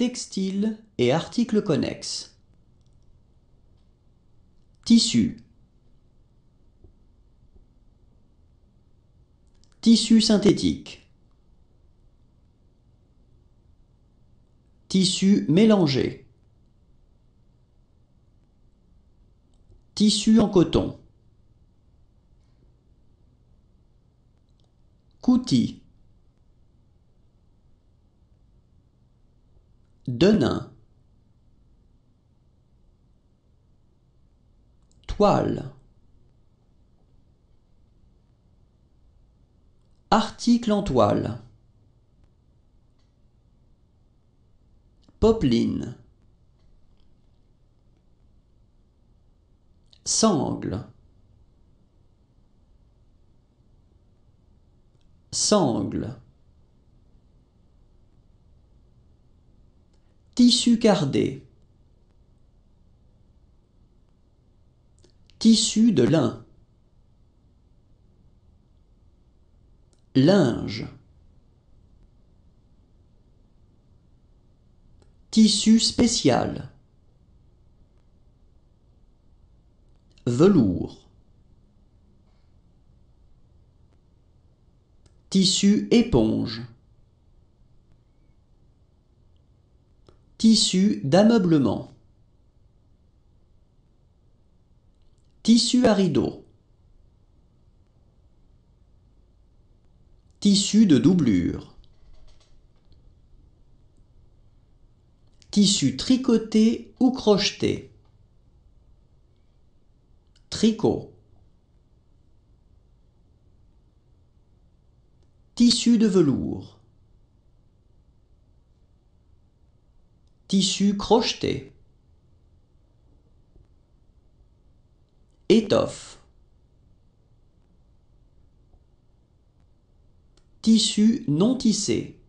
textiles et articles connexes. Tissu. Tissu synthétique. Tissu mélangé. Tissu en coton. Coutil. Denain Toile Article en toile Popeline Sangle Sangle tissu cardé, tissu de lin, linge, tissu spécial, velours, tissu éponge. Tissu d'ameublement. Tissu à rideaux. Tissu de doublure. Tissu tricoté ou crocheté. Tricot. Tissu de velours. tissu crocheté, étoffe, tissu non tissé.